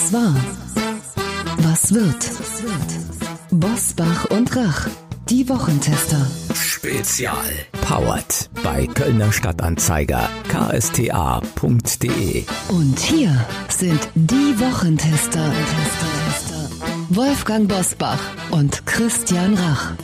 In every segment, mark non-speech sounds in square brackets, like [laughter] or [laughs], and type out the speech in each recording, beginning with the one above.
Was war? Was wird? Bosbach und Rach, die Wochentester. Spezial. Powered bei Kölner Stadtanzeiger, ksta.de. Und hier sind die Wochentester. Wolfgang Bosbach und Christian Rach.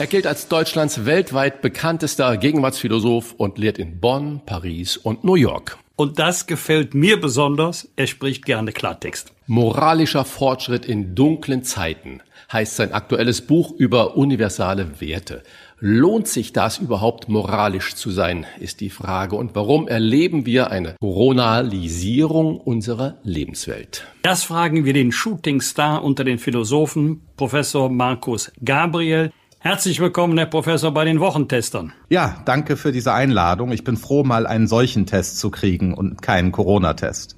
Er gilt als Deutschlands weltweit bekanntester Gegenwartsphilosoph und lehrt in Bonn, Paris und New York. Und das gefällt mir besonders. Er spricht gerne Klartext. Moralischer Fortschritt in dunklen Zeiten heißt sein aktuelles Buch über universale Werte. Lohnt sich das überhaupt moralisch zu sein, ist die Frage. Und warum erleben wir eine Coronalisierung unserer Lebenswelt? Das fragen wir den Shootingstar unter den Philosophen, Professor Markus Gabriel. Herzlich willkommen, Herr Professor, bei den Wochentestern. Ja, danke für diese Einladung. Ich bin froh, mal einen solchen Test zu kriegen und keinen Corona-Test.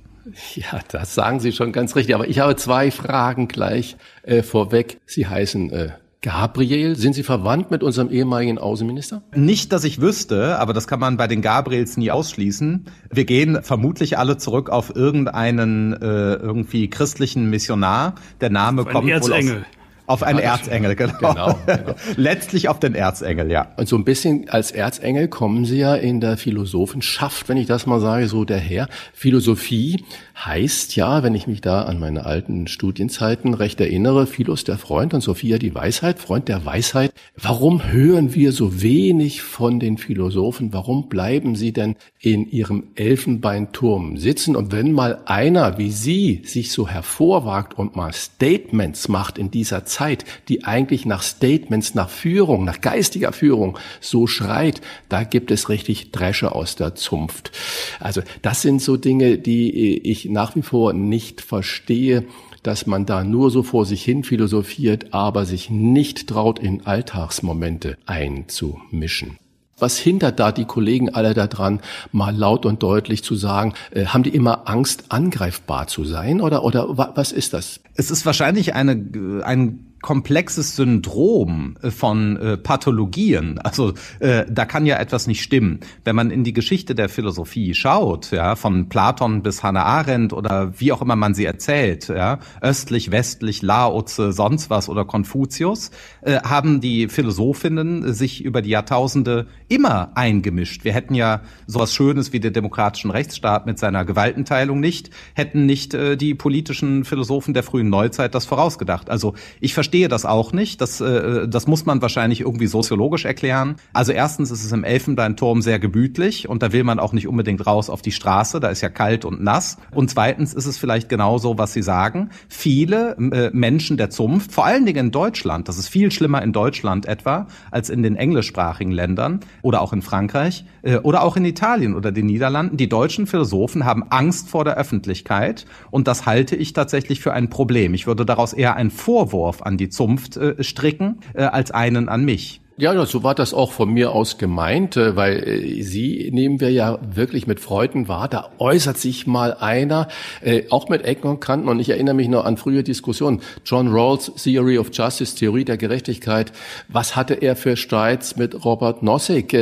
Ja, das sagen Sie schon ganz richtig. Aber ich habe zwei Fragen gleich äh, vorweg. Sie heißen äh, Gabriel, sind Sie verwandt mit unserem ehemaligen Außenminister? Nicht, dass ich wüsste, aber das kann man bei den Gabriels nie ausschließen. Wir gehen vermutlich alle zurück auf irgendeinen äh, irgendwie christlichen Missionar. Der Name kommt wohl Erzengel. aus auf einen Erzengel, genau. [laughs] Genau, genau. Letztlich auf den Erzengel, ja. Und so ein bisschen als Erzengel kommen Sie ja in der Philosophenschaft, wenn ich das mal sage, so daher. Philosophie heißt ja, wenn ich mich da an meine alten Studienzeiten recht erinnere, Philos der Freund und Sophia die Weisheit, Freund der Weisheit. Warum hören wir so wenig von den Philosophen? Warum bleiben sie denn in ihrem Elfenbeinturm sitzen? Und wenn mal einer wie sie sich so hervorwagt und mal Statements macht in dieser Zeit, die eigentlich nach Statements, nach Führung, nach geistiger Führung so schreit, da gibt es richtig Dresche aus der Zunft. Also das sind so Dinge, die äh, ich nach wie vor nicht verstehe, dass man da nur so vor sich hin philosophiert, aber sich nicht traut, in Alltagsmomente einzumischen. Was hindert da die Kollegen alle daran, mal laut und deutlich zu sagen, äh, haben die immer Angst, angreifbar zu sein? Oder, oder was ist das? Es ist wahrscheinlich eine, ein komplexes Syndrom äh, von äh, Pathologien. Also äh, da kann ja etwas nicht stimmen. Wenn man in die Geschichte der Philosophie schaut, ja, von Platon bis Hannah Arendt oder wie auch immer man sie erzählt, ja, östlich, westlich, Laoze, äh, sonst was oder Konfuzius, äh, haben die Philosophinnen sich über die Jahrtausende immer eingemischt. Wir hätten ja sowas Schönes wie den demokratischen Rechtsstaat mit seiner Gewaltenteilung nicht, hätten nicht äh, die politischen Philosophen der frühen Neuzeit das vorausgedacht. Also ich verstehe verstehe das auch nicht. Das, äh, das muss man wahrscheinlich irgendwie soziologisch erklären. Also erstens ist es im Elfenbeinturm sehr gemütlich und da will man auch nicht unbedingt raus auf die Straße, da ist ja kalt und nass. Und zweitens ist es vielleicht genauso, was Sie sagen. Viele äh, Menschen der Zunft, vor allen Dingen in Deutschland, das ist viel schlimmer in Deutschland etwa als in den englischsprachigen Ländern oder auch in Frankreich äh, oder auch in Italien oder den Niederlanden, die deutschen Philosophen haben Angst vor der Öffentlichkeit und das halte ich tatsächlich für ein Problem. Ich würde daraus eher einen Vorwurf an die die Zunft äh, stricken, äh, als einen an mich. Ja, ja, so war das auch von mir aus gemeint, äh, weil äh, Sie nehmen wir ja wirklich mit Freuden wahr. Da äußert sich mal einer, äh, auch mit Ecken und Kanten. Und ich erinnere mich noch an frühe Diskussionen. John Rawls Theory of Justice, Theorie der Gerechtigkeit. Was hatte er für Streits mit Robert Nozick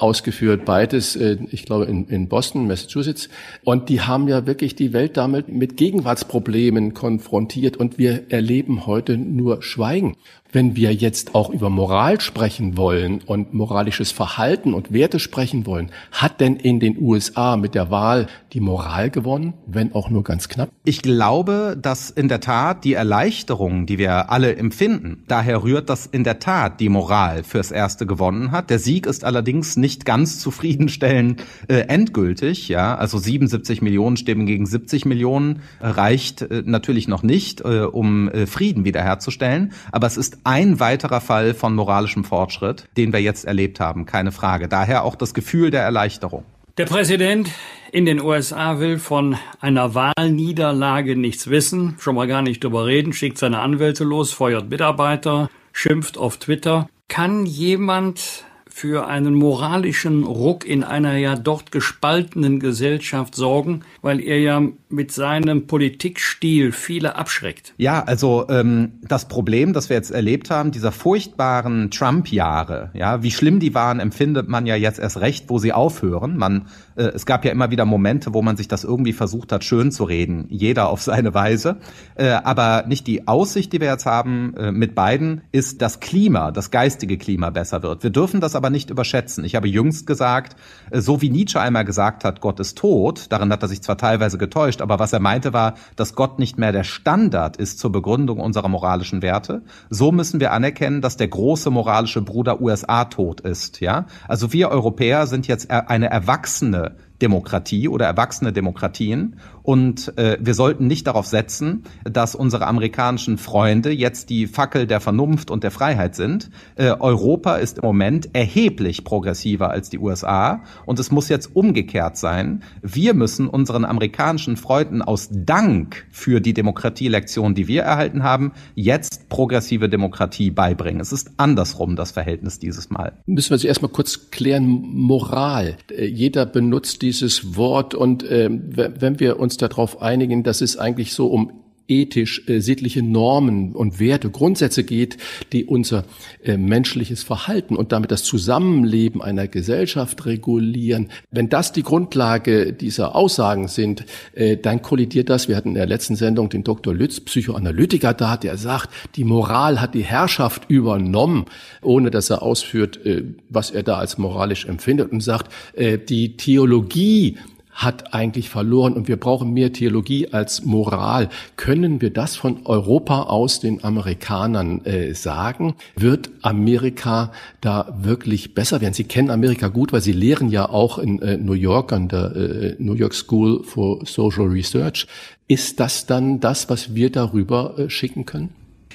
ausgeführt? Beides, ich glaube, in Boston, Massachusetts. Und die haben ja wirklich die Welt damit mit Gegenwartsproblemen konfrontiert. Und wir erleben heute nur Schweigen. Wenn wir jetzt auch über Moral sprechen wollen und moralisches Verhalten und Werte sprechen wollen, hat denn in den USA mit der Wahl die Moral gewonnen, wenn auch nur ganz knapp? Ich glaube, dass in der Tat die Erleichterung, die wir alle empfinden, daher rührt, dass in der Tat die Moral fürs Erste gewonnen hat. Der Sieg ist allerdings nicht ganz zufriedenstellend äh, endgültig. Ja, also 77 Millionen Stimmen gegen 70 Millionen äh, reicht äh, natürlich noch nicht, äh, um äh, Frieden wiederherzustellen. Aber es ist ein weiterer Fall von moralischem Fortschritt, den wir jetzt erlebt haben, keine Frage. Daher auch das Gefühl der Erleichterung. Der Präsident in den USA will von einer Wahlniederlage nichts wissen, schon mal gar nicht drüber reden, schickt seine Anwälte los, feuert Mitarbeiter, schimpft auf Twitter. Kann jemand für einen moralischen Ruck in einer ja dort gespaltenen Gesellschaft sorgen, weil er ja mit seinem Politikstil viele abschreckt. Ja, also ähm, das Problem, das wir jetzt erlebt haben, dieser furchtbaren Trump-Jahre, ja, wie schlimm die waren, empfindet man ja jetzt erst recht, wo sie aufhören. Man äh, es gab ja immer wieder Momente, wo man sich das irgendwie versucht hat, schön zu reden, jeder auf seine Weise. Äh, aber nicht die Aussicht, die wir jetzt haben äh, mit beiden, ist, dass Klima, das geistige Klima besser wird. Wir dürfen das aber nicht überschätzen. Ich habe jüngst gesagt, so wie Nietzsche einmal gesagt hat, Gott ist tot, darin hat er sich zwar teilweise getäuscht, aber was er meinte war, dass Gott nicht mehr der Standard ist zur Begründung unserer moralischen Werte. So müssen wir anerkennen, dass der große moralische Bruder USA tot ist. Ja, also wir Europäer sind jetzt e-, eine erwachsene Demokratie oder erwachsene Demokratien und äh, wir sollten nicht darauf setzen, dass unsere amerikanischen Freunde jetzt die Fackel der Vernunft und der Freiheit sind. Äh, Europa ist im Moment erheblich progressiver als die USA. Und es muss jetzt umgekehrt sein. Wir müssen unseren amerikanischen Freunden aus Dank für die Demokratielektion, die wir erhalten haben, jetzt progressive Demokratie beibringen. Es ist andersrum das Verhältnis dieses Mal. Müssen wir sie erstmal kurz klären, Moral. Äh, jeder benutzt dieses Wort und äh, wenn wir uns darauf einigen, dass es eigentlich so um ethisch äh, sittliche Normen und Werte, Grundsätze geht, die unser äh, menschliches Verhalten und damit das Zusammenleben einer Gesellschaft regulieren. Wenn das die Grundlage dieser Aussagen sind, äh, dann kollidiert das. Wir hatten in der letzten Sendung den Dr. Lütz, Psychoanalytiker da, der sagt, die Moral hat die Herrschaft übernommen, ohne dass er ausführt, äh, was er da als moralisch empfindet und sagt, äh, die Theologie hat eigentlich verloren und wir brauchen mehr Theologie als Moral. Können wir das von Europa aus den Amerikanern äh, sagen? Wird Amerika da wirklich besser werden? Sie kennen Amerika gut, weil Sie lehren ja auch in äh, New York an der äh, New York School for Social Research. Ist das dann das, was wir darüber äh, schicken können?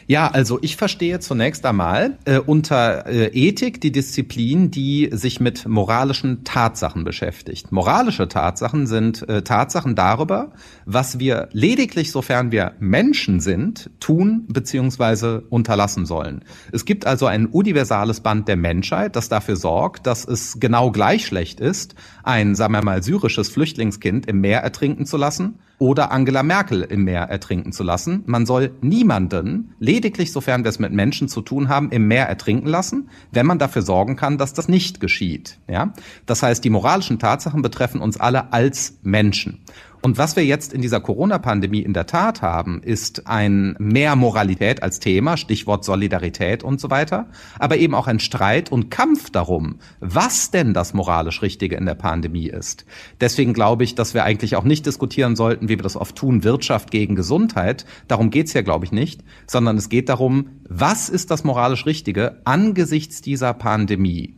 Ja, also ich verstehe zunächst einmal äh, unter äh, Ethik die Disziplin, die sich mit moralischen Tatsachen beschäftigt. Moralische Tatsachen sind äh, Tatsachen darüber, was wir lediglich, sofern wir Menschen sind, tun bzw. unterlassen sollen. Es gibt also ein universales Band der Menschheit, das dafür sorgt, dass es genau gleich schlecht ist, ein, sagen wir mal, syrisches Flüchtlingskind im Meer ertrinken zu lassen oder Angela Merkel im Meer ertrinken zu lassen. Man soll niemanden, lediglich sofern wir es mit Menschen zu tun haben, im Meer ertrinken lassen, wenn man dafür sorgen kann, dass das nicht geschieht. Ja? Das heißt, die moralischen Tatsachen betreffen uns alle als Menschen. Und was wir jetzt in dieser Corona-Pandemie in der Tat haben, ist ein mehr Moralität als Thema, Stichwort Solidarität und so weiter, aber eben auch ein Streit und Kampf darum, was denn das moralisch Richtige in der Pandemie ist. Deswegen glaube ich, dass wir eigentlich auch nicht diskutieren sollten, wie wir das oft tun, Wirtschaft gegen Gesundheit. Darum geht's ja, glaube ich, nicht, sondern es geht darum, was ist das moralisch Richtige angesichts dieser Pandemie?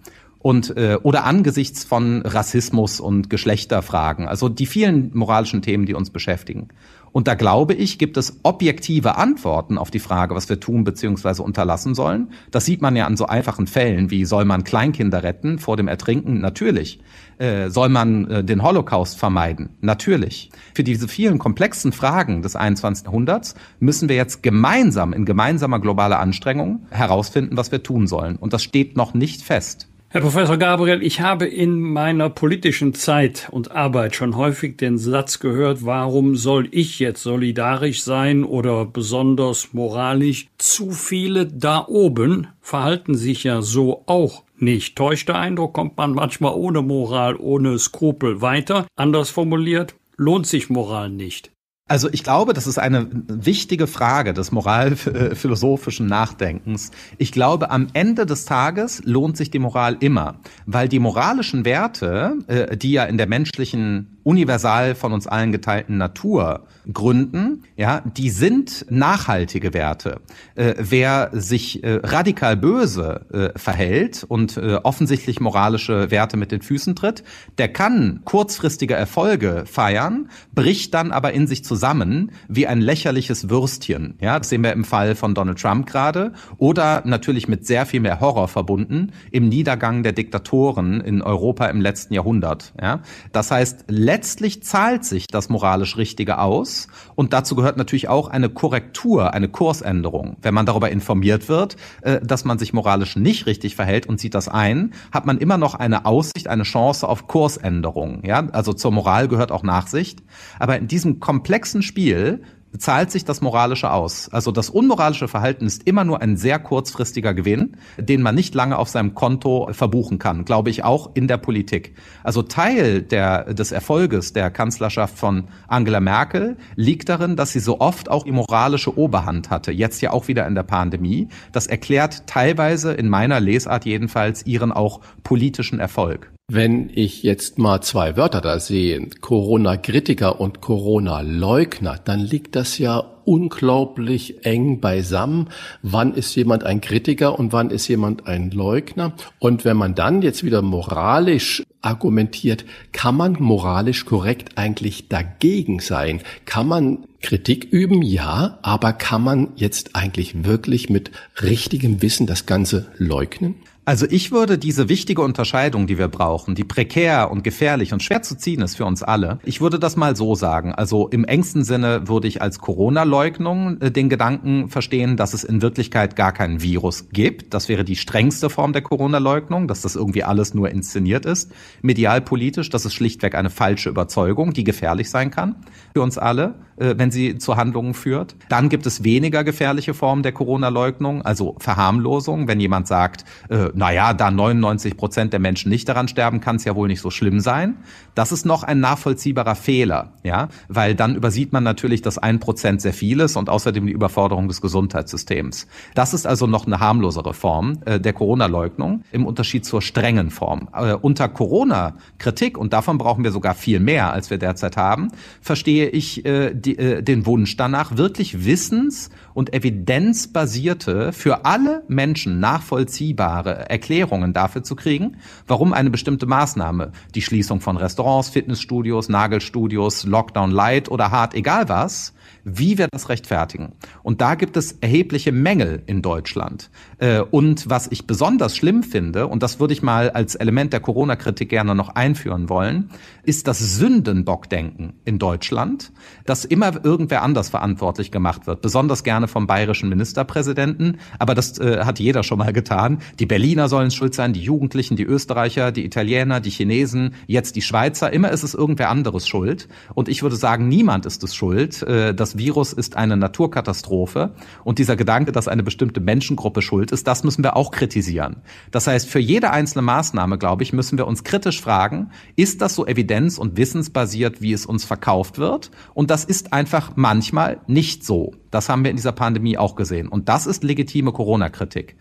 und äh, oder angesichts von Rassismus und Geschlechterfragen, also die vielen moralischen Themen, die uns beschäftigen. Und da glaube ich, gibt es objektive Antworten auf die Frage, was wir tun bzw. unterlassen sollen. Das sieht man ja an so einfachen Fällen, wie soll man Kleinkinder retten vor dem Ertrinken? Natürlich. Äh, soll man äh, den Holocaust vermeiden? Natürlich. Für diese vielen komplexen Fragen des 21. Jahrhunderts müssen wir jetzt gemeinsam in gemeinsamer globaler Anstrengung herausfinden, was wir tun sollen. Und das steht noch nicht fest. Herr Professor Gabriel, ich habe in meiner politischen Zeit und Arbeit schon häufig den Satz gehört, warum soll ich jetzt solidarisch sein oder besonders moralisch? Zu viele da oben verhalten sich ja so auch nicht. Täuschter Eindruck kommt man manchmal ohne Moral, ohne Skrupel weiter. Anders formuliert, lohnt sich Moral nicht. Also ich glaube, das ist eine wichtige Frage des moralphilosophischen Nachdenkens. Ich glaube, am Ende des Tages lohnt sich die Moral immer, weil die moralischen Werte, äh, die ja in der menschlichen universal von uns allen geteilten Natur gründen, ja, die sind nachhaltige Werte. Äh, wer sich äh, radikal böse äh, verhält und äh, offensichtlich moralische Werte mit den Füßen tritt, der kann kurzfristige Erfolge feiern, bricht dann aber in sich zusammen wie ein lächerliches Würstchen. Ja, das sehen wir im Fall von Donald Trump gerade oder natürlich mit sehr viel mehr Horror verbunden im Niedergang der Diktatoren in Europa im letzten Jahrhundert. Ja, das heißt, letztlich zahlt sich das moralisch Richtige aus. Und dazu gehört natürlich auch eine Korrektur, eine Kursänderung. Wenn man darüber informiert wird, äh, dass man sich moralisch nicht richtig verhält und sieht das ein, hat man immer noch eine Aussicht, eine Chance auf Kursänderung. Ja, also zur Moral gehört auch Nachsicht. Aber in diesem komplexen Spiel zahlt sich das Moralische aus. Also das unmoralische Verhalten ist immer nur ein sehr kurzfristiger Gewinn, den man nicht lange auf seinem Konto verbuchen kann, glaube ich auch in der Politik. Also Teil der, des Erfolges der Kanzlerschaft von Angela Merkel liegt darin, dass sie so oft auch die moralische Oberhand hatte, jetzt ja auch wieder in der Pandemie. Das erklärt teilweise in meiner Lesart jedenfalls ihren auch politischen Erfolg. Wenn ich jetzt mal zwei Wörter da sehe, Corona-Kritiker und Corona-Leugner, dann liegt das ja unglaublich eng beisammen. Wann ist jemand ein Kritiker und wann ist jemand ein Leugner? Und wenn man dann jetzt wieder moralisch argumentiert, kann man moralisch korrekt eigentlich dagegen sein? Kann man Kritik üben? Ja, aber kann man jetzt eigentlich wirklich mit richtigem Wissen das Ganze leugnen? Also ich würde diese wichtige Unterscheidung, die wir brauchen, die prekär und gefährlich und schwer zu ziehen ist für uns alle, ich würde das mal so sagen. Also im engsten Sinne würde ich als Corona-Leugnung äh, den Gedanken verstehen, dass es in Wirklichkeit gar kein Virus gibt. Das wäre die strengste Form der Corona-Leugnung, dass das irgendwie alles nur inszeniert ist. Medialpolitisch, das ist schlichtweg eine falsche Überzeugung, die gefährlich sein kann für uns alle, äh, wenn sie zu Handlungen führt. Dann gibt es weniger gefährliche Formen der Corona-Leugnung, also Verharmlosung, wenn jemand sagt, äh, naja, da 99 Prozent der Menschen nicht daran sterben, kann es ja wohl nicht so schlimm sein. Das ist noch ein nachvollziehbarer Fehler, ja, weil dann übersieht man natürlich, dass ein Prozent sehr viel ist und außerdem die Überforderung des Gesundheitssystems. Das ist also noch eine harmlosere Form äh, der Corona-Leugnung im Unterschied zur strengen Form. Äh, unter Corona-Kritik, und davon brauchen wir sogar viel mehr, als wir derzeit haben, verstehe ich äh, die, äh, den Wunsch danach, wirklich wissens- und evidenzbasierte, für alle Menschen nachvollziehbare Erklärungen dafür zu kriegen, warum eine bestimmte Maßnahme, die Schließung von Restaurants, Fitnessstudios, Nagelstudios, Lockdown Light oder hart egal was, wie wir das rechtfertigen. Und da gibt es erhebliche Mängel in Deutschland. Äh, und was ich besonders schlimm finde, und das würde ich mal als Element der Corona-Kritik gerne noch einführen wollen, ist das Sündenbockdenken in Deutschland, dass immer irgendwer anders verantwortlich gemacht wird, besonders gerne vom bayerischen Ministerpräsidenten. Aber das äh, hat jeder schon mal getan. Die Berliner sollen schuld sein, die Jugendlichen, die Österreicher, die Italiener, die Chinesen, jetzt die Schweizer. Immer ist es irgendwer anderes schuld. Und ich würde sagen, niemand ist es schuld, äh, dass Virus ist eine Naturkatastrophe und dieser Gedanke, dass eine bestimmte Menschengruppe schuld ist, das müssen wir auch kritisieren. Das heißt, für jede einzelne Maßnahme, glaube ich, müssen wir uns kritisch fragen, ist das so evidenz- und wissensbasiert, wie es uns verkauft wird? Und das ist einfach manchmal nicht so. Das haben wir in dieser Pandemie auch gesehen. Und das ist legitime Corona-Kritik.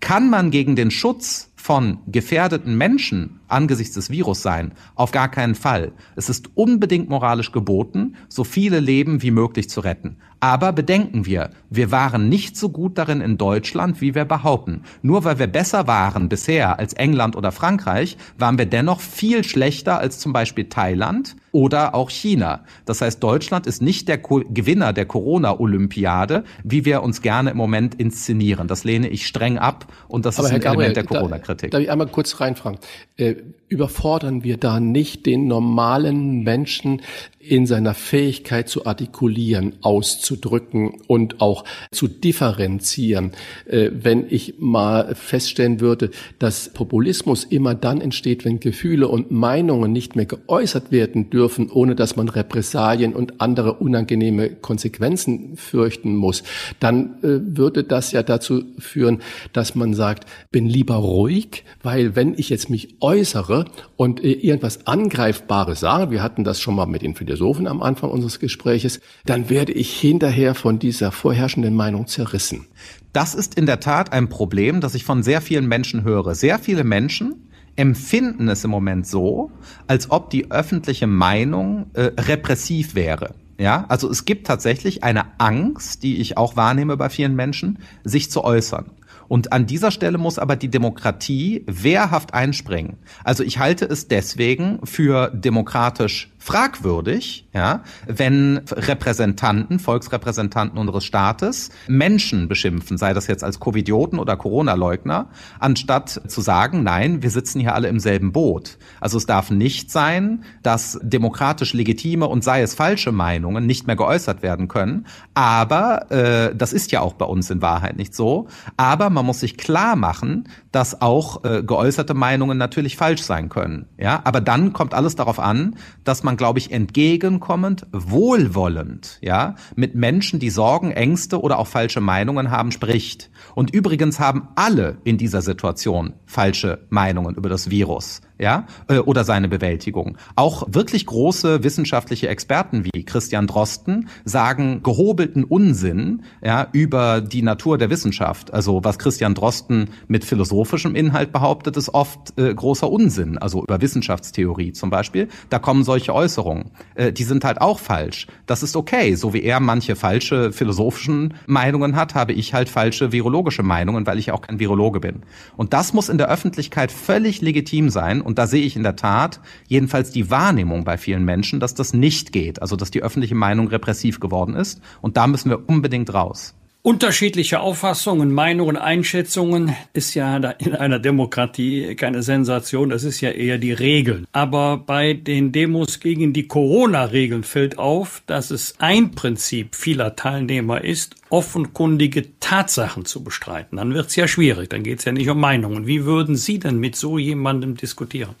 Kann man gegen den Schutz von gefährdeten Menschen angesichts des Virus sein? Auf gar keinen Fall. Es ist unbedingt moralisch geboten, so viele Leben wie möglich zu retten. Aber bedenken wir, wir waren nicht so gut darin in Deutschland, wie wir behaupten. Nur weil wir besser waren bisher als England oder Frankreich, waren wir dennoch viel schlechter als zum Beispiel Thailand oder auch China. Das heißt, Deutschland ist nicht der Ko Gewinner der Corona-Olympiade, wie wir uns gerne im Moment inszenieren. Das lehne ich streng ab und das Aber ist Herr ein Gabriel, Element der Corona-Kritik. darf ich einmal kurz reinfragen? Äh, überfordern wir da nicht den normalen Menschen in seiner Fähigkeit zu artikulieren, auszudrücken? drücken und auch zu differenzieren. Äh, wenn ich mal feststellen würde, dass Populismus immer dann entsteht, wenn Gefühle und Meinungen nicht mehr geäußert werden dürfen, ohne dass man Repressalien und andere unangenehme Konsequenzen fürchten muss, dann äh, würde das ja dazu führen, dass man sagt, bin lieber ruhig, weil wenn ich jetzt mich äußere und äh, irgendwas Angreifbares sage, wir hatten das schon mal mit den Philosophen am Anfang unseres Gespräches, dann werde ich hin hinterher von dieser vorherrschenden Meinung zerrissen. Das ist in der Tat ein Problem, das ich von sehr vielen Menschen höre. Sehr viele Menschen empfinden es im Moment so, als ob die öffentliche Meinung äh, repressiv wäre. Ja, also es gibt tatsächlich eine Angst, die ich auch wahrnehme bei vielen Menschen, sich zu äußern. Und an dieser Stelle muss aber die Demokratie wehrhaft einspringen. Also ich halte es deswegen für demokratisch fragwürdig, ja, wenn Repräsentanten, Volksrepräsentanten unseres Staates Menschen beschimpfen, sei das jetzt als Covidioten oder Corona-Leugner, anstatt zu sagen, nein, wir sitzen hier alle im selben Boot. Also es darf nicht sein, dass demokratisch legitime und sei es falsche Meinungen nicht mehr geäußert werden können. Aber äh, das ist ja auch bei uns in Wahrheit nicht so. Aber man muss sich klar machen, dass auch äh, geäußerte Meinungen natürlich falsch sein können. Ja, aber dann kommt alles darauf an, dass man, glaube ich, entgegenkommend, wohlwollend, ja, mit Menschen, die Sorgen, Ängste oder auch falsche Meinungen haben, spricht. Und übrigens haben alle in dieser Situation falsche Meinungen über das Virus ja, äh, oder seine Bewältigung. Auch wirklich große wissenschaftliche Experten wie Christian Drosten sagen gehobelten Unsinn, ja, über die Natur der Wissenschaft. Also was Christian Drosten mit philosophischem Inhalt behauptet, ist oft äh, großer Unsinn. Also über Wissenschaftstheorie zum Beispiel, da kommen solche Äußerungen. Äh, die sind halt auch falsch. Das ist okay. So wie er manche falsche philosophischen Meinungen hat, habe ich halt falsche virologische Meinungen, weil ich auch kein Virologe bin. Und das muss in der Öffentlichkeit völlig legitim sein und und da sehe ich in der Tat jedenfalls die Wahrnehmung bei vielen Menschen, dass das nicht geht, also dass die öffentliche Meinung repressiv geworden ist. Und da müssen wir unbedingt raus. Unterschiedliche Auffassungen, Meinungen, Einschätzungen ist ja in einer Demokratie keine Sensation, das ist ja eher die Regeln. Aber bei den Demos gegen die Corona-Regeln fällt auf, dass es ein Prinzip vieler Teilnehmer ist, offenkundige Tatsachen zu bestreiten. Dann wird es ja schwierig, dann geht es ja nicht um Meinungen. Wie würden Sie denn mit so jemandem diskutieren?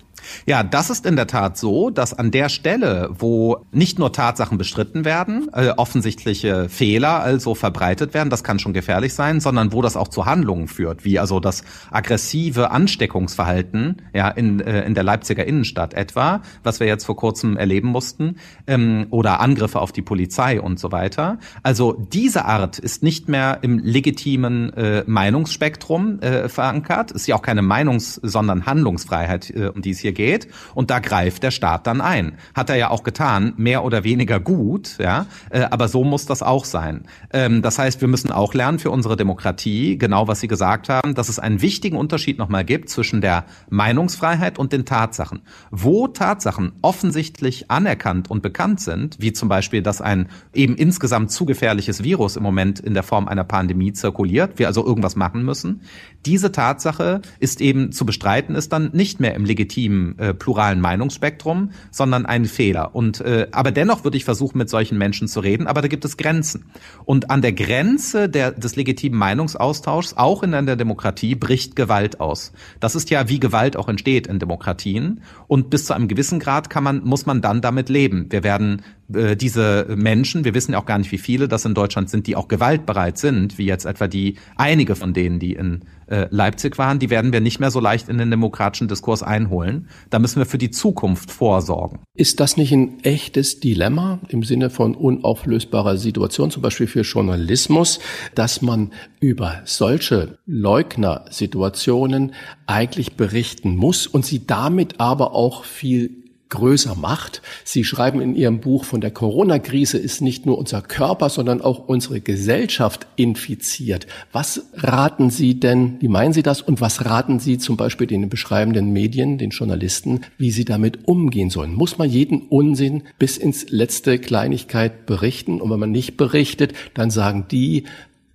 Ja, das ist in der Tat so, dass an der Stelle, wo nicht nur Tatsachen bestritten werden, äh, offensichtliche Fehler also verbreitet werden, das kann schon gefährlich sein, sondern wo das auch zu Handlungen führt, wie also das aggressive Ansteckungsverhalten ja in, äh, in der Leipziger Innenstadt etwa, was wir jetzt vor kurzem erleben mussten, ähm, oder Angriffe auf die Polizei und so weiter. Also diese Art ist nicht mehr im legitimen äh, Meinungsspektrum äh, verankert, ist ja auch keine Meinungs-, sondern Handlungsfreiheit, äh, um die es hier geht und da greift der Staat dann ein. Hat er ja auch getan, mehr oder weniger gut, ja, äh, aber so muss das auch sein. Ähm, das heißt, wir müssen auch lernen für unsere Demokratie, genau was Sie gesagt haben, dass es einen wichtigen Unterschied nochmal gibt zwischen der Meinungsfreiheit und den Tatsachen. Wo Tatsachen offensichtlich anerkannt und bekannt sind, wie zum Beispiel, dass ein eben insgesamt zu gefährliches Virus im Moment in der Form einer Pandemie zirkuliert, wir also irgendwas machen müssen, diese Tatsache ist eben zu bestreiten, ist dann nicht mehr im legitimen im äh, pluralen Meinungsspektrum, sondern einen Fehler. Und äh, aber dennoch würde ich versuchen, mit solchen Menschen zu reden, aber da gibt es Grenzen. Und an der Grenze der, des legitimen Meinungsaustauschs, auch in einer Demokratie, bricht Gewalt aus. Das ist ja, wie Gewalt auch entsteht in Demokratien. Und bis zu einem gewissen Grad kann man, muss man dann damit leben. Wir werden äh, diese Menschen, wir wissen ja auch gar nicht, wie viele das in Deutschland sind, die auch gewaltbereit sind, wie jetzt etwa die einige von denen, die in äh, Leipzig waren, die werden wir nicht mehr so leicht in den demokratischen Diskurs einholen. Da müssen wir für die Zukunft vorsorgen. Ist das nicht ein echtes Dilemma im Sinne von unauflösbarer Situation, zum Beispiel für Journalismus, dass man über solche Leugnersituationen eigentlich berichten muss und sie damit aber auch viel größer macht. Sie schreiben in Ihrem Buch, von der Corona-Krise ist nicht nur unser Körper, sondern auch unsere Gesellschaft infiziert. Was raten Sie denn, wie meinen Sie das, und was raten Sie zum Beispiel den beschreibenden Medien, den Journalisten, wie sie damit umgehen sollen? Muss man jeden Unsinn bis ins letzte Kleinigkeit berichten? Und wenn man nicht berichtet, dann sagen die,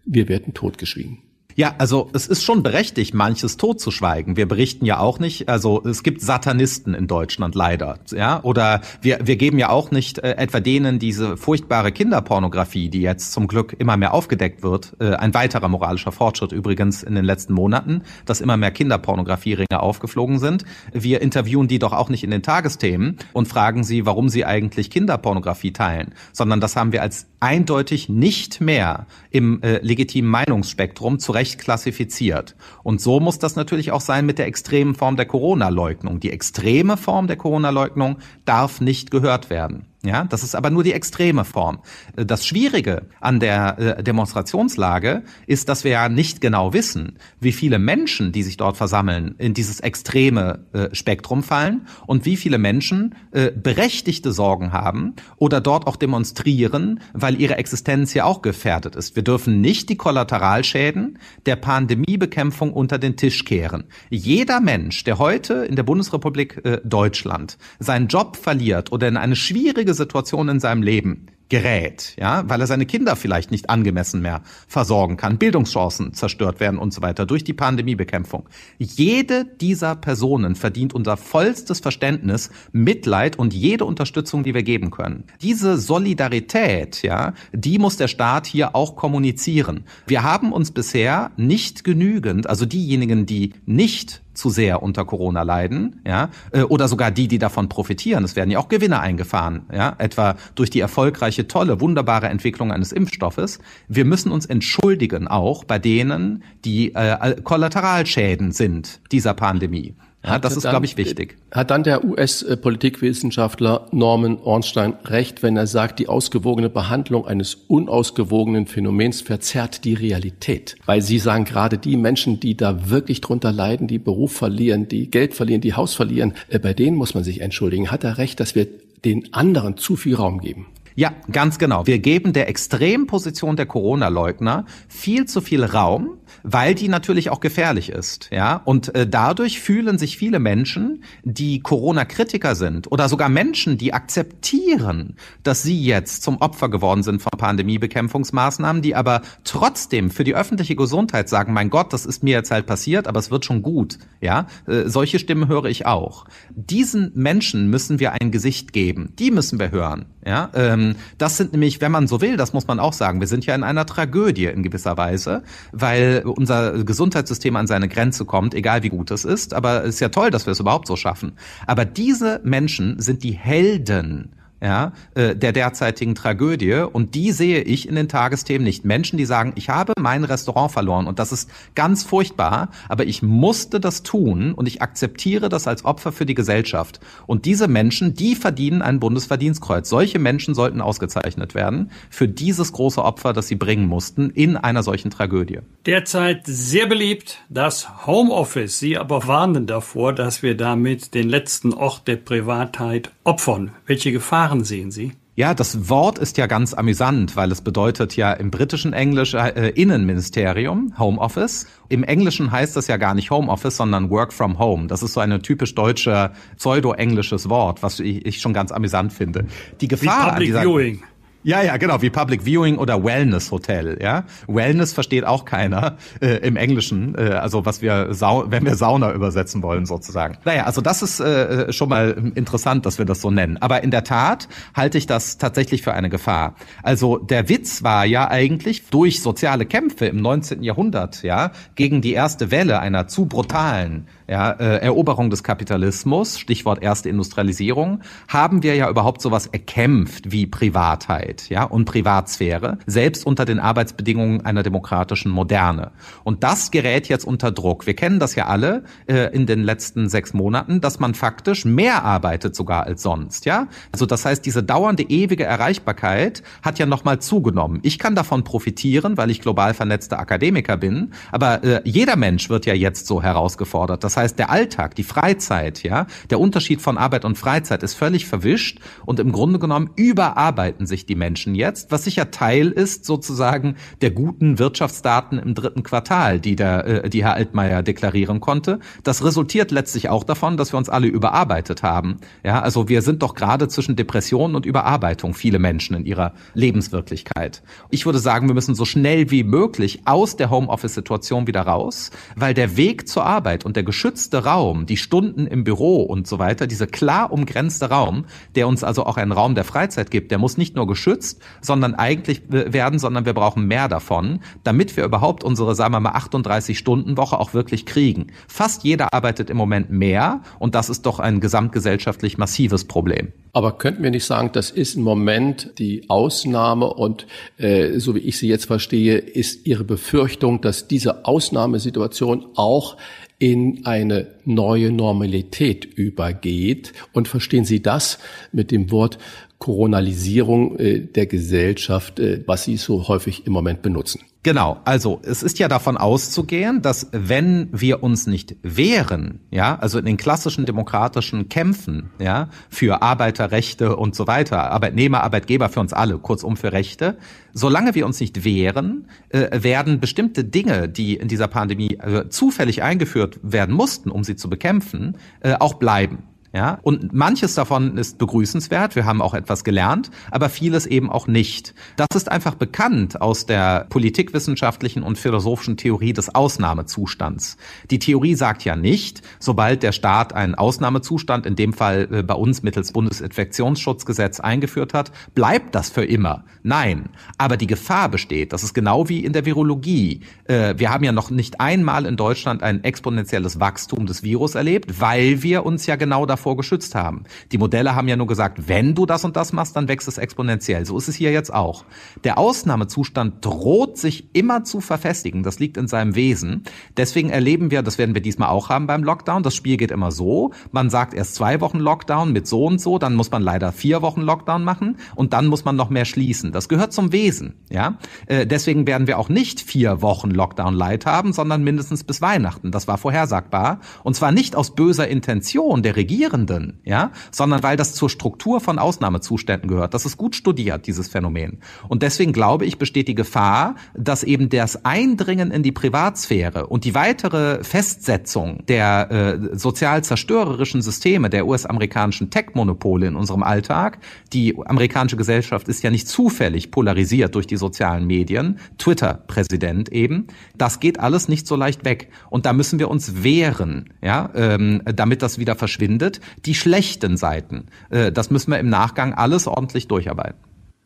wir werden totgeschwiegen. Ja, also es ist schon berechtigt, manches totzuschweigen. Wir berichten ja auch nicht, also es gibt Satanisten in Deutschland leider, ja, oder wir, wir geben ja auch nicht äh, etwa denen diese furchtbare Kinderpornografie, die jetzt zum Glück immer mehr aufgedeckt wird, äh, ein weiterer moralischer Fortschritt übrigens in den letzten Monaten, dass immer mehr Kinderpornografieringe aufgeflogen sind. Wir interviewen die doch auch nicht in den Tagesthemen und fragen sie, warum sie eigentlich Kinderpornografie teilen, sondern das haben wir als eindeutig nicht mehr im äh, legitimen Meinungsspektrum zurecht klassifiziert. Und so muss das natürlich auch sein mit der extremen Form der Corona-Leugnung. Die extreme Form der Corona-Leugnung darf nicht gehört werden. Ja, das ist aber nur die extreme Form. Äh, das Schwierige an der äh, Demonstrationslage ist, dass wir ja nicht genau wissen, wie viele Menschen, die sich dort versammeln, in dieses extreme äh, Spektrum fallen und wie viele Menschen berechtigte Sorgen haben oder dort auch demonstrieren, weil ihre Existenz hier auch gefährdet ist. Wir dürfen nicht die Kollateralschäden der Pandemiebekämpfung unter den Tisch kehren. Jeder Mensch, der heute in der Bundesrepublik Deutschland seinen Job verliert oder in eine schwierige Situation in seinem Leben gerät, ja, weil er seine Kinder vielleicht nicht angemessen mehr versorgen kann, Bildungschancen zerstört werden und so weiter durch die Pandemiebekämpfung. Jede dieser Personen verdient unser vollstes Verständnis, Mitleid und jede Unterstützung, die wir geben können. Diese Solidarität, ja, die muss der Staat hier auch kommunizieren. Wir haben uns bisher nicht genügend, also diejenigen, die nicht zu sehr unter Corona leiden, ja, äh, oder sogar die, die davon profitieren. Es werden ja auch Gewinne eingefahren, ja, etwa durch die erfolgreiche, tolle, wunderbare Entwicklung eines Impfstoffes. Wir müssen uns entschuldigen auch bei denen, die äh, Kollateralschäden sind dieser Pandemie. Ja, das also ist, dann, glaube ich, wichtig. Äh, hat dann der US-Politikwissenschaftler Norman Ornstein recht, wenn er sagt, die ausgewogene Behandlung eines unausgewogenen Phänomens verzerrt die Realität? Weil Sie sagen, gerade die Menschen, die da wirklich drunter leiden, die Beruf verlieren, die Geld verlieren, die Haus verlieren, äh, bei denen muss man sich entschuldigen. Hat er recht, dass wir den anderen zu viel Raum geben? Ja, ganz genau. Wir geben der Extremposition der Corona-Leugner viel zu viel Raum, weil die natürlich auch gefährlich ist. Ja, und äh, dadurch fühlen sich viele Menschen, die Corona-Kritiker sind oder sogar Menschen, die akzeptieren, dass sie jetzt zum Opfer geworden sind von Pandemiebekämpfungsmaßnahmen, die aber trotzdem für die öffentliche Gesundheit sagen, mein Gott, das ist mir jetzt halt passiert, aber es wird schon gut. Ja, äh, solche Stimmen höre ich auch. Diesen Menschen müssen wir ein Gesicht geben. Die müssen wir hören. Ja, ähm, das sind nämlich, wenn man so will, das muss man auch sagen, wir sind ja in einer Tragödie in gewisser Weise, weil unser Gesundheitssystem an seine Grenze kommt, egal wie gut es ist. Aber es ist ja toll, dass wir es überhaupt so schaffen. Aber diese Menschen sind die Helden ja, äh, der derzeitigen Tragödie. Und die sehe ich in den Tagesthemen nicht. Menschen, die sagen, ich habe mein Restaurant verloren und das ist ganz furchtbar, aber ich musste das tun und ich akzeptiere das als Opfer für die Gesellschaft. Und diese Menschen, die verdienen ein Bundesverdienstkreuz. Solche Menschen sollten ausgezeichnet werden für dieses große Opfer, das sie bringen mussten in einer solchen Tragödie. Derzeit sehr beliebt das Homeoffice. Sie aber warnen davor, dass wir damit den letzten Ort der Privatheit opfern. Welche Gefahr Gefahren sehen Sie? Ja, das Wort ist ja ganz amüsant, weil es bedeutet ja im britischen Englisch äh, Innenministerium, Home Office. Im Englischen heißt das ja gar nicht Home Office, sondern Work from Home. Das ist so ein typisch deutsche, pseudo-englisches Wort, was ich, ich, schon ganz amüsant finde. Die Gefahr an dieser, Viewing. Ja, ja, genau, wie Public Viewing oder Wellness Hotel, ja. Wellness versteht auch keiner äh, im Englischen, äh, also was wir, Sau wenn wir Sauna übersetzen wollen sozusagen. Naja, also das ist äh, äh schon mal interessant, dass wir das so nennen. Aber in der Tat halte ich das tatsächlich für eine Gefahr. Also der Witz war ja eigentlich durch soziale Kämpfe im 19. Jahrhundert, ja, gegen die erste Welle einer zu brutalen ja, äh, Eroberung des Kapitalismus, Stichwort erste Industrialisierung, haben wir ja überhaupt sowas erkämpft wie Privatheit, ja, und Privatsphäre, selbst unter den Arbeitsbedingungen einer demokratischen Moderne. Und das gerät jetzt unter Druck. Wir kennen das ja alle äh, in den letzten sechs Monaten, dass man faktisch mehr arbeitet sogar als sonst, ja. Also das heißt, diese dauernde ewige Erreichbarkeit hat ja nochmal zugenommen. Ich kann davon profitieren, weil ich global vernetzter Akademiker bin, aber äh, jeder Mensch wird ja jetzt so herausgefordert. Das heißt, der Alltag, die Freizeit, ja, der Unterschied von Arbeit und Freizeit ist völlig verwischt und im Grunde genommen überarbeiten sich die Menschen jetzt, was sicher Teil ist sozusagen der guten Wirtschaftsdaten im dritten Quartal, die der, äh, die Herr Altmaier deklarieren konnte. Das resultiert letztlich auch davon, dass wir uns alle überarbeitet haben. Ja, also wir sind doch gerade zwischen Depressionen und Überarbeitung viele Menschen in ihrer Lebenswirklichkeit. Ich würde sagen, wir müssen so schnell wie möglich aus der Homeoffice-Situation wieder raus, weil der Weg zur Arbeit und der Geschütz geschützte Raum, die Stunden im Büro und so weiter, dieser klar umgrenzte Raum, der uns also auch einen Raum der Freizeit gibt, der muss nicht nur geschützt, sondern eigentlich werden, sondern wir brauchen mehr davon, damit wir überhaupt unsere, sagen wir mal, 38-Stunden-Woche auch wirklich kriegen. Fast jeder arbeitet im Moment mehr und das ist doch ein gesamtgesellschaftlich massives Problem. Aber könnten wir nicht sagen, das ist im Moment die Ausnahme und äh, so wie ich sie jetzt verstehe, ist Ihre Befürchtung, dass diese Ausnahmesituation auch in eine neue Normalität übergeht. Und verstehen Sie das mit dem Wort Coronalisierung äh, der Gesellschaft, äh, was Sie so häufig im Moment benutzen. Genau, also es ist ja davon auszugehen, dass wenn wir uns nicht wehren, ja, also in den klassischen demokratischen Kämpfen, ja, für Arbeiterrechte und so weiter, Arbeitnehmer, Arbeitgeber für uns alle, kurzum für Rechte, solange wir uns nicht wehren, äh, werden bestimmte Dinge, die in dieser Pandemie äh, zufällig eingeführt werden mussten, um sie zu bekämpfen, äh, auch bleiben. Ja, und manches davon ist begrüßenswert. Wir haben auch etwas gelernt, aber vieles eben auch nicht. Das ist einfach bekannt aus der politikwissenschaftlichen und philosophischen Theorie des Ausnahmezustands. Die Theorie sagt ja nicht, sobald der Staat einen Ausnahmezustand, in dem Fall äh, bei uns mittels Bundesinfektionsschutzgesetz eingeführt hat, bleibt das für immer. Nein. Aber die Gefahr besteht. Das ist genau wie in der Virologie. Äh, wir haben ja noch nicht einmal in Deutschland ein exponentielles Wachstum des Virus erlebt, weil wir uns ja genau davor davor geschützt haben. Die Modelle haben ja nur gesagt, wenn du das und das machst, dann wächst es exponentiell. So ist es hier jetzt auch. Der Ausnahmezustand droht sich immer zu verfestigen. Das liegt in seinem Wesen. Deswegen erleben wir, das werden wir diesmal auch haben beim Lockdown. Das Spiel geht immer so. Man sagt erst zwei Wochen Lockdown mit so und so, dann muss man leider vier Wochen Lockdown machen und dann muss man noch mehr schließen. Das gehört zum Wesen. Ja, äh, deswegen werden wir auch nicht vier Wochen Lockdown light haben, sondern mindestens bis Weihnachten. Das war vorhersagbar und zwar nicht aus böser Intention der Regierung Studierenden, ja, sondern weil das zur Struktur von Ausnahmezuständen gehört. Das ist gut studiert, dieses Phänomen. Und deswegen glaube ich, besteht die Gefahr, dass eben das Eindringen in die Privatsphäre und die weitere Festsetzung der äh, sozial zerstörerischen Systeme der US-amerikanischen Tech-Monopole in unserem Alltag, die amerikanische Gesellschaft ist ja nicht zufällig polarisiert durch die sozialen Medien, Twitter-Präsident eben, das geht alles nicht so leicht weg. Und da müssen wir uns wehren, ja, ähm, damit das wieder verschwindet die schlechten Seiten. Äh, das müssen wir im Nachgang alles ordentlich durcharbeiten.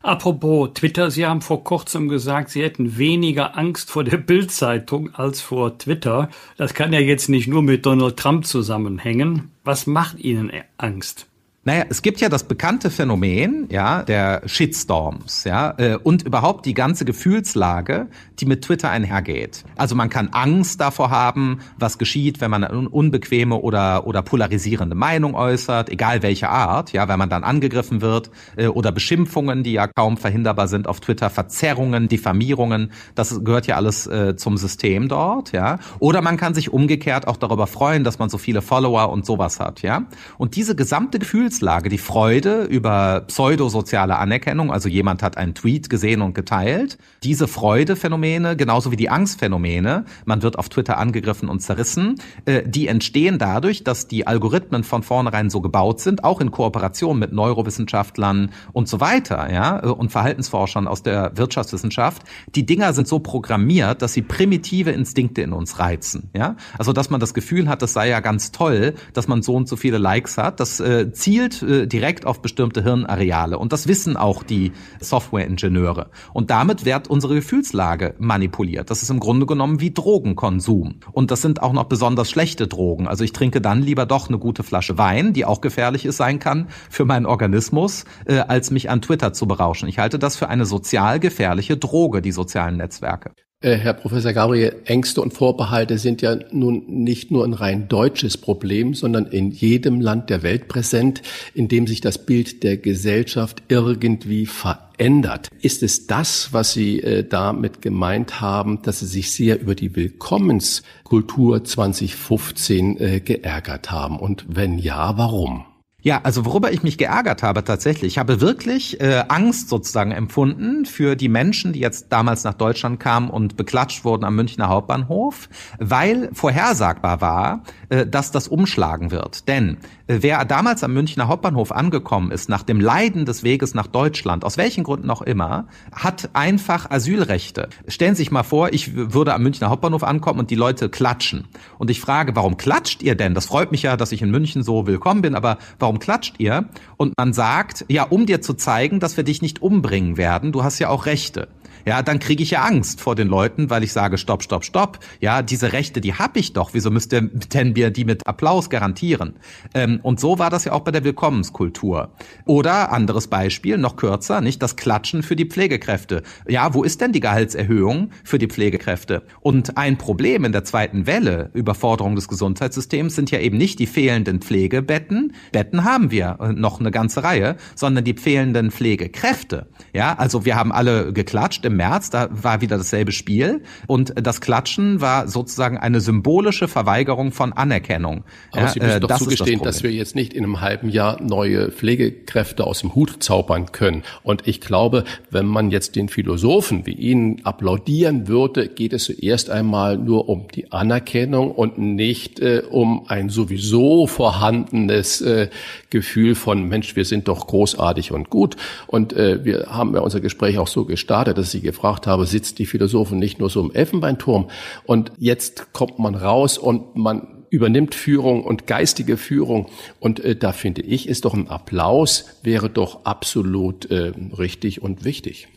Apropos Twitter, Sie haben vor kurzem gesagt, Sie hätten weniger Angst vor der [laughs] Bildzeitung als vor Twitter. Das kann ja jetzt nicht nur mit Donald Trump zusammenhängen. Was macht Ihnen Angst? Naja, es gibt ja das bekannte Phänomen, ja, der Shitstorms, ja, äh, und überhaupt die ganze Gefühlslage, die mit Twitter einhergeht. Also man kann Angst davor haben, was geschieht, wenn man eine unbequeme oder, oder polarisierende Meinung äußert, egal welche Art, ja, wenn man dann angegriffen wird, äh, oder Beschimpfungen, die ja kaum verhinderbar sind auf Twitter, Verzerrungen, Diffamierungen, das gehört ja alles äh, zum System dort, ja. Oder man kann sich umgekehrt auch darüber freuen, dass man so viele Follower und sowas hat, ja. Und diese gesamte Gefühlslage, Gefühlslage, die Freude über pseudosoziale Anerkennung, also jemand hat einen Tweet gesehen und geteilt, diese Freudephänomene, genauso wie die Angstphänomene, man wird auf Twitter angegriffen und zerrissen, äh, die entstehen dadurch, dass die Algorithmen von vornherein so gebaut sind, auch in Kooperation mit Neurowissenschaftlern und so weiter, ja, äh, und Verhaltensforschern aus der Wirtschaftswissenschaft. Die Dinger sind so programmiert, dass sie primitive Instinkte in uns reizen, ja. Also, dass man das Gefühl hat, das sei ja ganz toll, dass man so und so viele Likes hat, das äh, zielt zielt äh, direkt auf bestimmte Hirnareale. Und das wissen auch die Softwareingenieure. Und damit wird unsere Gefühlslage manipuliert. Das ist im Grunde genommen wie Drogenkonsum. Und das sind auch noch besonders schlechte Drogen. Also ich trinke dann lieber doch eine gute Flasche Wein, die auch gefährlich ist, sein kann für meinen Organismus, äh, als mich an Twitter zu berauschen. Ich halte das für eine sozial gefährliche Droge, die sozialen Netzwerke. Äh, Herr Professor Gabriel, Ängste und Vorbehalte sind ja nun nicht nur ein rein deutsches Problem, sondern in jedem Land der Welt präsent, in dem sich das Bild der Gesellschaft irgendwie verändert. Ist es das, was Sie äh, damit gemeint haben, dass Sie sich sehr über die Willkommenskultur 2015 äh, geärgert haben? Und wenn ja, warum? Ja, also worüber ich mich geärgert habe tatsächlich, ich habe wirklich äh, Angst sozusagen empfunden für die Menschen, die jetzt damals nach Deutschland kamen und beklatscht wurden am Münchner Hauptbahnhof, weil vorhersagbar war, äh, dass das umschlagen wird. Denn äh, wer damals am Münchner Hauptbahnhof angekommen ist, nach dem Leiden des Weges nach Deutschland, aus welchen Gründen auch immer, hat einfach Asylrechte. Stellen Sie sich mal vor, ich würde am Münchner Hauptbahnhof ankommen und die Leute klatschen. Und ich frage, warum klatscht ihr denn? Das freut mich ja, dass ich in München so willkommen bin, aber warum klatscht ihr? Und man sagt, ja, um dir zu zeigen, dass wir dich nicht umbringen werden, du hast ja auch Rechte ja, dann kriege ich ja Angst vor den Leuten, weil ich sage, stopp, stopp, stopp. Ja, diese Rechte, die habe ich doch. Wieso müsst ihr denn mir die mit Applaus garantieren? Ähm, und so war das ja auch bei der Willkommenskultur. Oder anderes Beispiel, noch kürzer, nicht das Klatschen für die Pflegekräfte. Ja, wo ist denn die Gehaltserhöhung für die Pflegekräfte? Und ein Problem in der zweiten Welle Überforderung des Gesundheitssystems sind ja eben nicht die fehlenden Pflegebetten. Betten haben wir äh, noch eine ganze Reihe, sondern die fehlenden Pflegekräfte. Ja, also wir haben alle geklatscht im März, da war wieder dasselbe Spiel. Und das Klatschen war sozusagen eine symbolische Verweigerung von Anerkennung. Aber ja, Sie müssen äh, doch das zugestehen, das dass wir jetzt nicht in einem halben Jahr neue Pflegekräfte aus dem Hut zaubern können. Und ich glaube, wenn man jetzt den Philosophen wie Ihnen applaudieren würde, geht es zuerst einmal nur um die Anerkennung und nicht äh, um ein sowieso vorhandenes äh, Gefühl von Mensch, wir sind doch großartig und gut. Und äh, wir haben ja unser Gespräch auch so gestartet, dass Sie Sie gefragt habe, sitzt die Philosophen nicht nur so im Elfenbeinturm? Und jetzt kommt man raus und man übernimmt Führung und geistige Führung. Und äh, da finde ich, ist doch ein Applaus, wäre doch absolut äh, richtig und wichtig.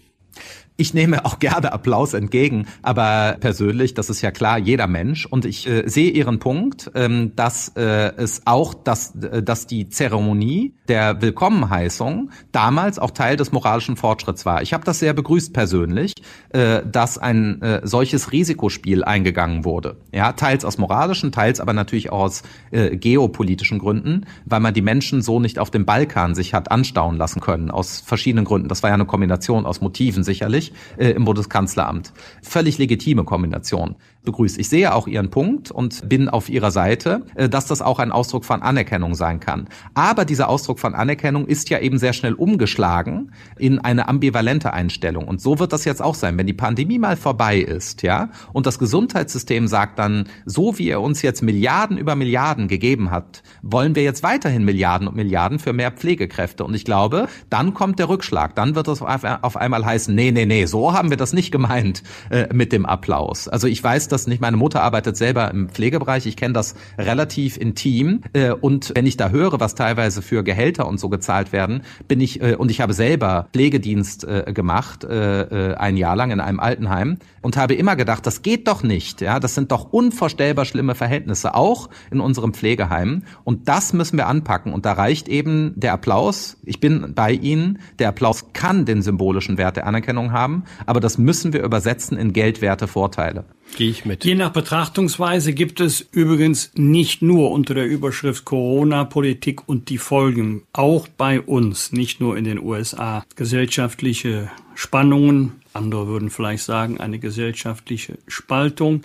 Ich nehme auch gerne Applaus entgegen, aber persönlich, das ist ja klar, jeder Mensch. Und ich äh, sehe Ihren Punkt, ähm, dass äh, es auch, dass, äh, dass die Zeremonie der Willkommenheißung damals auch Teil des moralischen Fortschritts war. Ich habe das sehr begrüßt persönlich, äh, dass ein äh, solches Risikospiel eingegangen wurde. Ja, teils aus moralischen, teils aber natürlich auch aus äh, geopolitischen Gründen, weil man die Menschen so nicht auf dem Balkan sich hat anstauen lassen können, aus verschiedenen Gründen. Das war ja eine Kombination aus Motiven sicherlich äh, im Bundeskanzleramt. Völlig legitime Kombination begrüßt. Ich sehe auch Ihren Punkt und bin auf Ihrer Seite, äh, dass das auch ein Ausdruck von Anerkennung sein kann. Aber dieser Ausdruck von Anerkennung ist ja eben sehr schnell umgeschlagen in eine ambivalente Einstellung. Und so wird das jetzt auch sein. Wenn die Pandemie mal vorbei ist, ja, und das Gesundheitssystem sagt dann, so wie er uns jetzt Milliarden über Milliarden gegeben hat, wollen wir jetzt weiterhin Milliarden und Milliarden für mehr Pflegekräfte. Und ich glaube, dann kommt der Rückschlag. Dann wird es auf einmal heißen, nee, nee, nee, so haben wir das nicht gemeint äh, mit dem Applaus. Also ich weiß, das nicht. Meine Mutter arbeitet selber im Pflegebereich. Ich kenne das relativ intim. Äh, und wenn ich da höre, was teilweise für Gehälter und so gezahlt werden, bin ich, äh, und ich habe selber Pflegedienst äh, gemacht, ein Jahr lang in einem Altenheim und habe immer gedacht, das geht doch nicht. Ja, das sind doch unvorstellbar schlimme Verhältnisse, auch in unserem Pflegeheim. Und das müssen wir anpacken. Und da reicht eben der Applaus. Ich bin bei Ihnen. Der Applaus kann den symbolischen Wert der Anerkennung haben, aber das müssen wir übersetzen in Geldwerte Vorteile. Gehe ich mit. Je nach Betrachtungsweise gibt es übrigens nicht nur unter der Überschrift Corona-Politik und die Folgen, auch bei uns, nicht nur in den USA, gesellschaftliche Spannungen, andere würden vielleicht sagen eine gesellschaftliche Spaltung.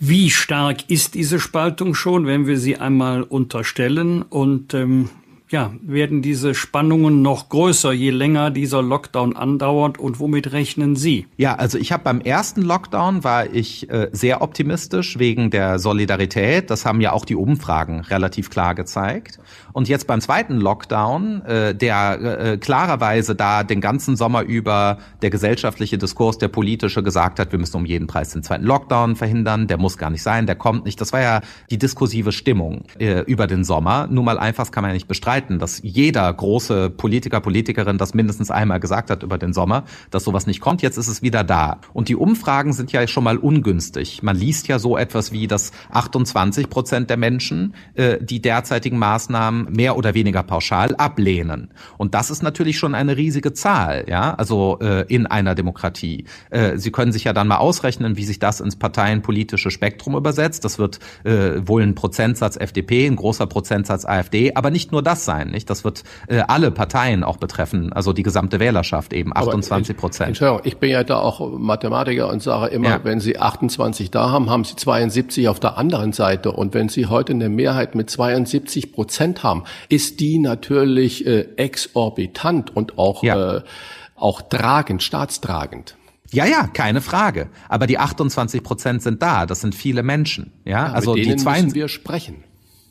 Wie stark ist diese Spaltung schon, wenn wir sie einmal unterstellen? Und ähm, ja, werden diese Spannungen noch größer, je länger dieser Lockdown andauert und womit rechnen Sie? Ja, also ich habe beim ersten Lockdown war ich äh, sehr optimistisch wegen der Solidarität. Das haben ja auch die Umfragen relativ klar gezeigt. Und jetzt beim zweiten Lockdown, äh, der äh, äh, klarerweise da den ganzen Sommer über der gesellschaftliche Diskurs, der politische gesagt hat, wir müssen um jeden Preis den zweiten Lockdown verhindern, der muss gar nicht sein, der kommt nicht. Das war ja die diskursive Stimmung äh, über den Sommer. Nur mal einfach, das kann man ja nicht bestreiten, dass jeder große Politiker, Politikerin das mindestens einmal gesagt hat über den Sommer, dass sowas nicht kommt. Jetzt ist es wieder da. Und die Umfragen sind ja schon mal ungünstig. Man liest ja so etwas wie, dass 28 Prozent der Menschen äh, die derzeitigen Maßnahmen mehr oder weniger pauschal ablehnen. Und das ist natürlich schon eine riesige Zahl, ja, also äh, in einer Demokratie. Äh, Sie können sich ja dann mal ausrechnen, wie sich das ins parteienpolitische Spektrum übersetzt. Das wird äh, wohl ein Prozentsatz FDP, ein großer Prozentsatz AfD, aber nicht nur das sein, nicht? Das wird äh, alle Parteien auch betreffen, also die gesamte Wählerschaft eben, 28 Prozent. Entschuldigung, ich bin ja da auch Mathematiker und sage immer, ja. wenn Sie 28 da haben, haben Sie 72 auf der anderen Seite. Und wenn Sie heute eine Mehrheit mit 72 Prozent haben, haben, ist die natürlich äh, exorbitant und auch, ja. äh, auch tragend, staatstragend. Ja, ja, keine Frage. Aber die 28 Prozent sind da. Das sind viele Menschen. Ja, ja also mit denen die zwei müssen wir sprechen.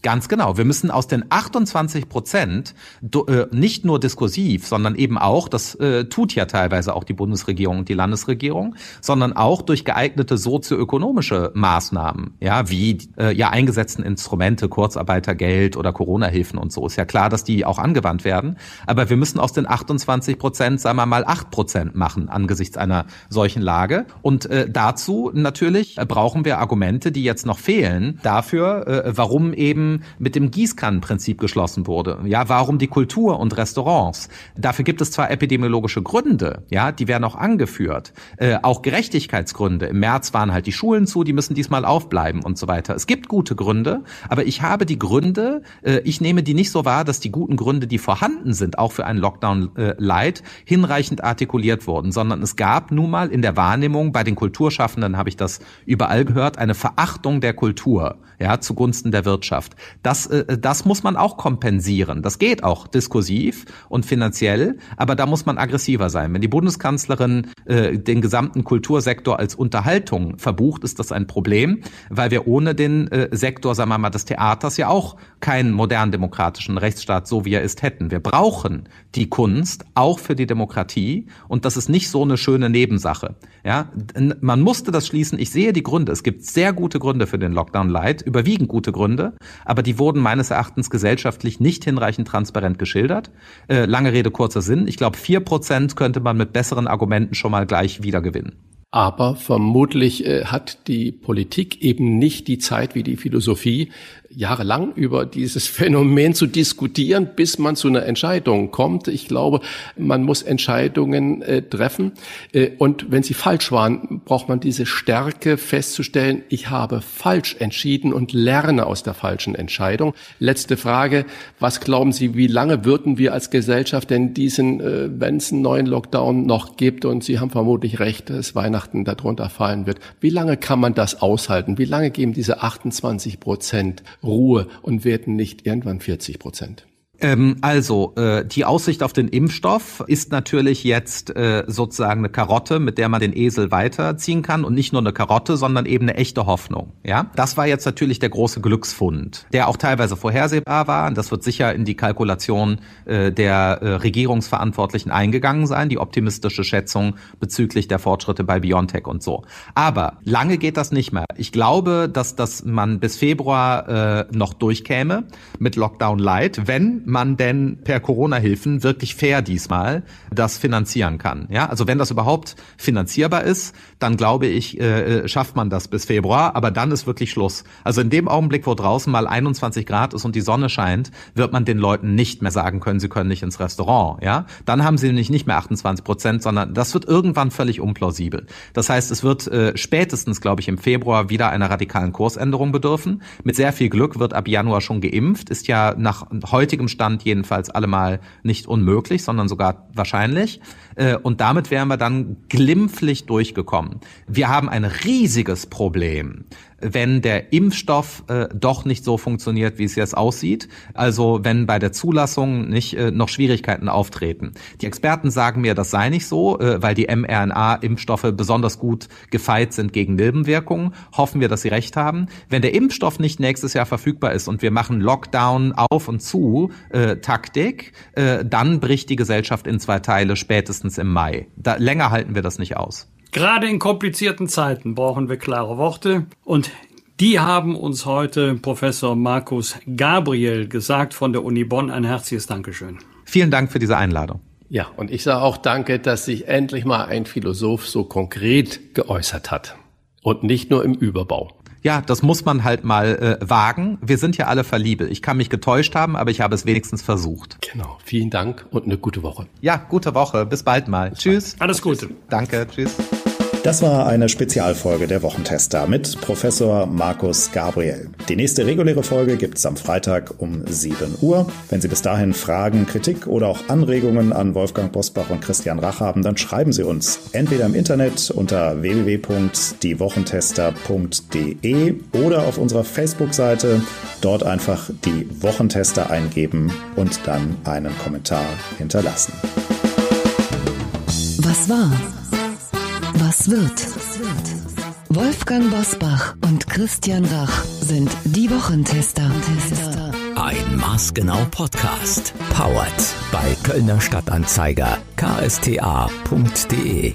Ganz genau. Wir müssen aus den 28 Prozent äh, nicht nur diskursiv, sondern eben auch, das äh, tut ja teilweise auch die Bundesregierung und die Landesregierung, sondern auch durch geeignete sozioökonomische Maßnahmen, ja, wie äh, ja eingesetzten Instrumente, Kurzarbeitergeld oder Corona-Hilfen und so. Ist ja klar, dass die auch angewandt werden. Aber wir müssen aus den 28 Prozent, sagen wir mal, 8 Prozent machen angesichts einer solchen Lage. Und äh, dazu natürlich brauchen wir Argumente, die jetzt noch fehlen, dafür, äh, warum eben mit dem Gießkannenprinzip geschlossen wurde. Ja, warum die Kultur und Restaurants? Dafür gibt es zwar epidemiologische Gründe, ja, die werden auch angeführt, äh, auch Gerechtigkeitsgründe. Im März waren halt die Schulen zu, die müssen diesmal aufbleiben und so weiter. Es gibt gute Gründe, aber ich habe die Gründe, äh, ich nehme die nicht so wahr, dass die guten Gründe, die vorhanden sind, auch für einen Lockdown äh, light, hinreichend artikuliert wurden, sondern es gab nun mal in der Wahrnehmung bei den Kulturschaffenden habe ich das überall gehört, eine Verachtung der Kultur ja, zugunsten der Wirtschaft. Das, äh, das muss man auch kompensieren. Das geht auch diskursiv und finanziell, aber da muss man aggressiver sein. Wenn die Bundeskanzlerin äh, den gesamten Kultursektor als Unterhaltung verbucht, ist das ein Problem, weil wir ohne den äh, Sektor, sagen wir mal, des Theaters ja auch keinen modern demokratischen Rechtsstaat, so wie er ist, hätten. Wir brauchen die Kunst auch für die Demokratie und das ist nicht so eine schöne Nebensache. Ja, man musste das schließen. Ich sehe die Gründe. Es gibt sehr gute Gründe für den Lockdown Light überwiegen gute Gründe, aber die wurden meines Erachtens gesellschaftlich nicht hinreichend transparent geschildert. Äh, lange Rede, kurzer Sinn. Ich glaube, vier Prozent könnte man mit besseren Argumenten schon mal gleich wiedergewinnen. Aber vermutlich äh, hat die Politik eben nicht die Zeit wie die Philosophie, jahrelang über dieses [laughs] Phänomen zu diskutieren, bis man zu einer Entscheidung kommt. Ich glaube, man muss Entscheidungen äh, treffen. Äh, und wenn sie falsch waren, braucht man diese Stärke festzustellen, ich habe falsch entschieden und lerne aus der falschen Entscheidung. Letzte Frage. Was glauben Sie, wie lange würden wir als Gesellschaft denn diesen, äh, wenn es einen neuen Lockdown noch gibt, und Sie haben vermutlich recht, dass Weihnachten darunter fallen wird, wie lange kann man das aushalten? Wie lange geben diese 28 Prozent Ruhe und werden nicht irgendwann 40 Prozent. Ähm, also, äh, die Aussicht auf den Impfstoff ist natürlich jetzt äh, sozusagen eine Karotte, mit der man den Esel weiterziehen kann und nicht nur eine Karotte, sondern eben eine echte Hoffnung. Ja, das war jetzt natürlich der große Glücksfund, der auch teilweise vorhersehbar war. Und das wird sicher in die Kalkulation äh, der äh, Regierungsverantwortlichen eingegangen sein, die optimistische Schätzung bezüglich der Fortschritte bei BioNTech und so. Aber lange geht das nicht mehr. Ich glaube, dass dass man bis Februar äh, noch durchkäme mit Lockdown Light, wenn man denn per Corona-Hilfen wirklich fair diesmal das finanzieren kann. Ja, also wenn das überhaupt finanzierbar ist, dann glaube ich, äh, äh schafft man das bis Februar, aber dann ist wirklich Schluss. Also in dem Augenblick, wo draußen mal 21 Grad ist und die Sonne scheint, wird man den Leuten nicht mehr sagen können, sie können nicht ins Restaurant. Ja, dann haben sie nämlich nicht mehr 28 Prozent, sondern das wird irgendwann völlig unplausibel. Das heißt, es wird äh, spätestens, glaube ich, im Februar wieder einer radikalen Kursänderung bedürfen. Mit sehr viel Glück wird ab Januar schon geimpft, ist ja nach heutigem Stand Stand jedenfalls allemal nicht unmöglich, sondern sogar wahrscheinlich. Äh, und damit wären wir dann glimpflich durchgekommen. Wir haben ein riesiges Problem, wenn der Impfstoff äh, doch nicht so funktioniert, wie es jetzt aussieht. Also wenn bei der Zulassung nicht äh, noch Schwierigkeiten auftreten. Die Experten sagen mir, das sei nicht so, äh, weil die mRNA-Impfstoffe besonders gut gefeit sind gegen Nebenwirkungen. Hoffen wir, dass sie recht haben. Wenn der Impfstoff nicht nächstes Jahr verfügbar ist und wir machen Lockdown auf und zu äh, Taktik, äh, dann bricht die Gesellschaft in zwei Teile spätestens im Mai. Da, länger halten wir das nicht aus. Gerade in komplizierten Zeiten brauchen wir klare Worte und die haben uns heute Professor Markus Gabriel gesagt von der Uni Bonn. Ein herzliches Dankeschön. Vielen Dank für diese Einladung. Ja, und ich sage auch danke, dass sich endlich mal ein Philosoph so konkret geäußert hat und nicht nur im Überbau. Ja, das muss man halt mal äh, wagen. Wir sind ja alle verliebt. Ich kann mich getäuscht haben, aber ich habe es wenigstens versucht. Genau. Vielen Dank und eine gute Woche. Ja, gute Woche. Bis bald mal. Bis tschüss. Bald. Alles Gute. Danke. Tschüss. Das war eine Spezialfolge der Wochentester mit Professor Markus Gabriel. Die nächste reguläre Folge gibt es am Freitag um 7 Uhr. Wenn Sie bis dahin Fragen, Kritik oder auch Anregungen an Wolfgang Bosbach und Christian Rach haben, dann schreiben Sie uns entweder im Internet unter www.diewochentester.de oder auf unserer Facebook-Seite. Dort einfach die Wochentester eingeben und dann einen Kommentar hinterlassen. Was war's? Was wird? Wolfgang Bosbach und Christian Rach sind die Wochentester. Ein maßgenau Podcast. Powered bei Kölner Stadtanzeiger ksta.de.